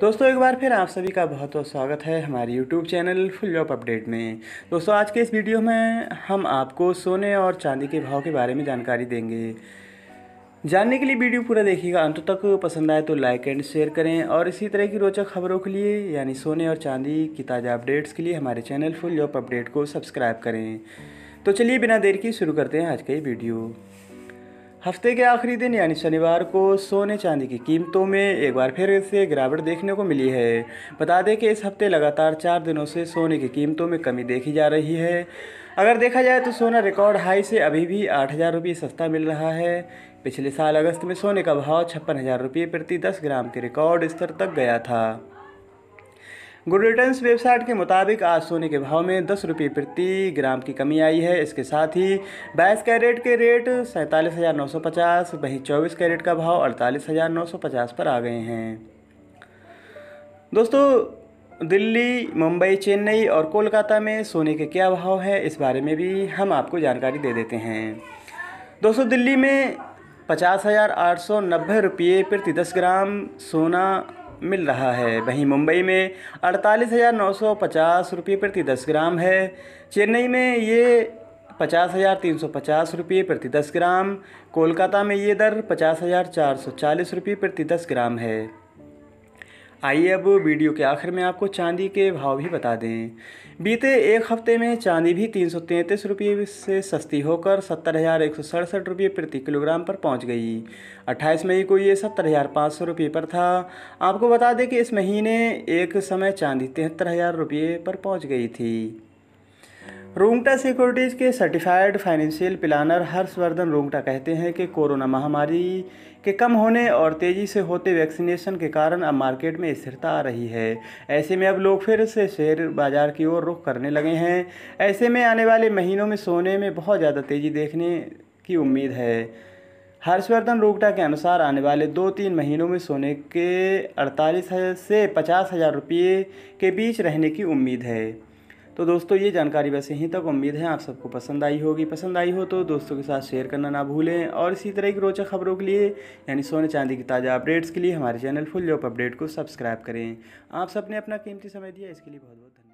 दोस्तों एक बार फिर आप सभी का बहुत बहुत स्वागत है हमारे YouTube channel full job update में दोस्तों आज के इस वीडियो में हम आपको सोने और चांदी के भाव के बारे में जानकारी देंगे जानने के लिए वीडियो पूरा देखिएगा अंत तक पसंद आए तो लाइक एंड शेयर करें और इसी तरह की रोचक खबरों के लिए यानी सोने और चांदी की ताज़ा अपडेट्स के लिए हमारे चैनल फुल जॉब अपडेट को सब्सक्राइब करें तो चलिए बिना देर की शुरू करते हैं आज का ये वीडियो हफ्ते के आखिरी दिन यानी शनिवार को सोने चांदी की कीमतों में एक बार फिर से गिरावट देखने को मिली है बता दें कि इस हफ्ते लगातार चार दिनों से सोने की कीमतों में कमी देखी जा रही है अगर देखा जाए तो सोना रिकॉर्ड हाई से अभी भी आठ हज़ार रुपये सस्ता मिल रहा है पिछले साल अगस्त में सोने का भाव छप्पन हज़ार रुपये प्रति दस ग्राम के रिकॉर्ड स्तर तक गया था गुड रिटर्न्स वेबसाइट के मुताबिक आज सोने के भाव में दस रुपये प्रति ग्राम की कमी आई है इसके साथ ही बाईस कैरेट के रेट सैंतालीस हज़ार नौ सौ पचास वहीं चौबीस कैरेट का भाव अड़तालीस हज़ार नौ सौ पचास पर आ गए हैं दोस्तों दिल्ली मुंबई चेन्नई और कोलकाता में सोने के क्या भाव हैं इस बारे में भी हम आपको जानकारी दे देते हैं दोस्तों दिल्ली में पचास हज़ार आठ सौ नब्बे रुपये प्रति दस ग्राम सोना मिल रहा है वहीं मुंबई में अड़तालीस हज़ार नौ सौ पचास रुपये प्रति दस ग्राम है चेन्नई में ये पचास हज़ार तीन सौ पचास रुपये प्रति दस ग्राम कोलकाता में ये दर पचास हज़ार चार सौ चालीस रुपये प्रति दस ग्राम है आइए अब वीडियो के आखिर में आपको चांदी के भाव भी बता दें बीते एक हफ्ते में चांदी भी तीन सौ तैंतीस रुपये से सस्ती होकर सत्तर हज़ार एक सौ सड़सठ रुपये प्रति किलोग्राम पर पहुंच गई 28 मई को ये सत्तर हज़ार पाँच सौ रुपये पर था आपको बता दें कि इस महीने एक समय चांदी तिहत्तर हज़ार रुपये पर पहुंच गई थी रोंगटा सिक्योरिटीज़ के certified financial planner Harshvardhan Rongta कहते हैं कि कोरोना महामारी के कम होने और तेज़ी से होते वैक्सीनेशन के कारण अब मार्केट में स्थिरता आ रही है ऐसे में अब लोग फिर से शेयर बाज़ार की ओर रुख करने लगे हैं ऐसे में आने वाले महीनों में सोने में बहुत ज़्यादा तेज़ी देखने की उम्मीद है हर्षवर्धन रोगटा के अनुसार आने वाले दो तीन महीनों में सोने के अड़तालीस से पचास हज़ार रुपये के बीच रहने की उम्मीद है तो दोस्तों ये जानकारी वैसे ही तक उम्मीद है आप सबको पसंद आई होगी पसंद आई हो तो दोस्तों के साथ शेयर करना ना भूलें और इसी तरह की रोचक खबरों के लिए यानी सोने चांदी की ताज़ा अपडेट्स के लिए हमारे चैनल फुल जॉब अपडेट को सब्सक्राइब करें आप सबने अपना कीमती समय दिया इसके लिए बहुत बहुत धन्यवाद